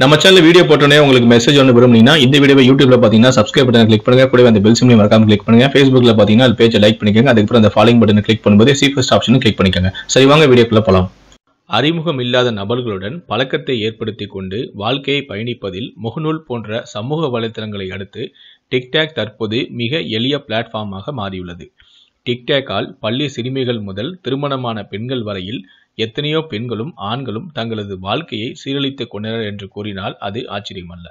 நம்ம channel video போட்டோன்னே உங்களுக்கு மெசேஜ் ஒன்று விரும்புனீங்கன்னா இந்த வீடியோ யூடியூப்ல பார்த்தீங்கன்னா சப்ஸ்கிரைப் பட்டன் கிளிக் பண்ணுங்க கூட அந்த பெல் சிம்லையும் மறக்காம கிளிக் பண்ணுங்க ஃபேஸ்புக்ல பார்த்தீங்கன்னா அது பேஜை லைக் பண்ணிக்கோங்க அதுக்கப்புறம் அந்த ஃபாலோயிங் பட்டன் கிளிக் பண்ணும்போது சீஃபஸ்ட் ஆப்ஷனும் கிளிக் பண்ணிக்கோங்க சரி வாங்க வீடியோக்குள்ள போகலாம் அறிமுகம் இல்லாத நபர்களுடன் பழக்கத்தை ஏற்படுத்தி கொண்டு வாழ்க்கையை பயணிப்பதில் முகநூல் போன்ற சமூக வலைத்தளங்களை அடுத்து டிக்டாக் தற்போது மிக எளிய பிளாட்ஃபார்மாக மாறியுள்ளது டிக்டாக்கால் பள்ளி சிறுமிகள் முதல் திருமணமான பெண்கள் வரையில் எத்தனையோ பெண்களும் ஆண்களும் தங்களது வாழ்க்கையை சீரழித்துக் கொண்டனர் என்று கூறினால் அது ஆச்சரியமல்ல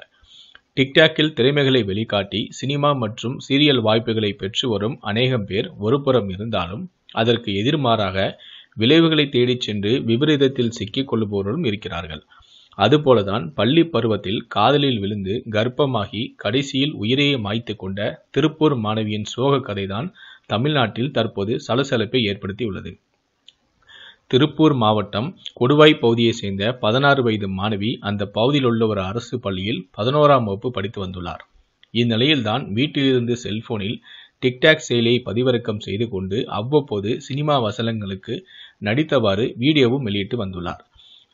டிக்டாக்கில் திறமைகளை வெளிக்காட்டி சினிமா மற்றும் சீரியல் வாய்ப்புகளை பெற்று வரும் அநேகம் பேர் ஒருபுறம் இருந்தாலும் அதற்கு எதிர்மாறாக விளைவுகளை தேடிச் சென்று விபரீதத்தில் சிக்கிக் கொள்ளுபவர்களும் இருக்கிறார்கள் அதுபோலதான் பள்ளி பருவத்தில் காதலில் விழுந்து கர்ப்பமாகி கடைசியில் உயிரையே மாய்த்து கொண்ட திருப்பூர் மாணவியின் சோக கதைதான் தமிழ்நாட்டில் தற்போது சலசலப்பை ஏற்படுத்தியுள்ளது திருப்பூர் மாவட்டம் கொடுவாய் பகுதியைச் சேர்ந்த பதினாறு வயது மாணவி அந்த பகுதியில் உள்ள ஒரு அரசு பள்ளியில் பதினோராம் வகுப்பு படித்து வந்துள்ளார் இந்நிலையில்தான் வீட்டிலிருந்து செல்போனில் டிக்டாக் செயலியை பதிவிறக்கம் செய்து கொண்டு அவ்வப்போது சினிமா வசனங்களுக்கு நடித்தவாறு வீடியோவும் வெளியிட்டு வந்துள்ளார்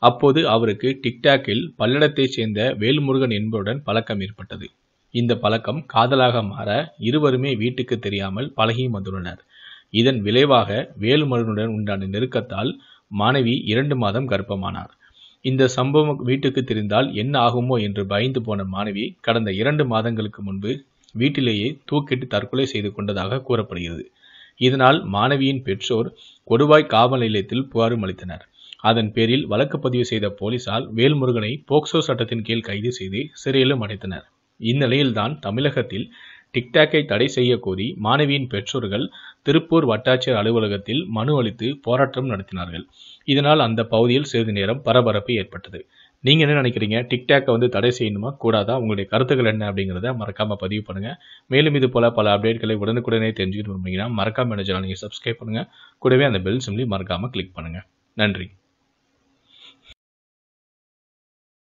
அப்போது அவருக்கு டிக்டாக்கில் பல்லடத்தைச் சேர்ந்த வேல்முருகன் என்பவருடன் பழக்கம் ஏற்பட்டது இந்த பழக்கம் காதலாக மாற இருவருமே வீட்டுக்கு தெரியாமல் பழகியும் வந்துள்ளனர் இதன் விளைவாக வேல்முருகனுடன் உண்டான நெருக்கத்தால் மாணவி இரண்டு மாதம் கர்ப்பமானார் இந்த சம்பவம் வீட்டுக்கு தெரிந்தால் என்ன ஆகுமோ என்று பயந்து போன மாணவி கடந்த இரண்டு மாதங்களுக்கு முன்பு வீட்டிலேயே தூக்கிட்டு தற்கொலை செய்து கொண்டதாக கூறப்படுகிறது இதனால் மாணவியின் பெற்றோர் கொடுவாய் காவல் நிலையத்தில் புகாரும் அளித்தனர் அதன் பேரில் வழக்கு பதிவு செய்த போலீசார் வேல்முருகனை போக்சோ சட்டத்தின் கீழ் கைது செய்து சிறையிலும் அடைத்தனர் இந்நிலையில்தான் தமிழகத்தில் டிக்டாக்கை தடை செய்ய கோரி மாணவியின் பெற்றோர்கள் திருப்பூர் வட்டாட்சியர் அலுவலகத்தில் மனு அளித்து போராட்டம் நடத்தினார்கள் இதனால் அந்த பகுதியில் சிறிது நேரம் பரபரப்பு ஏற்பட்டது நீங்கள் என்ன நினைக்கிறீங்க டிக்டாக்கை வந்து தடை செய்யணுமா கூடாதா உங்களுடைய கருத்துக்கள் என்ன அப்படிங்கிறத மறக்காமல் பதிவு பண்ணுங்கள் மேலும் இது போல பல அப்டேட்களை உடனுக்குடனே தெரிஞ்சுக்கிட்டு அப்படிங்கன்னா மறக்காம சேனல் நீங்கள் சப்ஸ்கிரைப் பண்ணுங்கள் கூடவே அந்த பெல் சிம்லி மறக்காமல் கிளிக் பண்ணுங்கள் நன்றி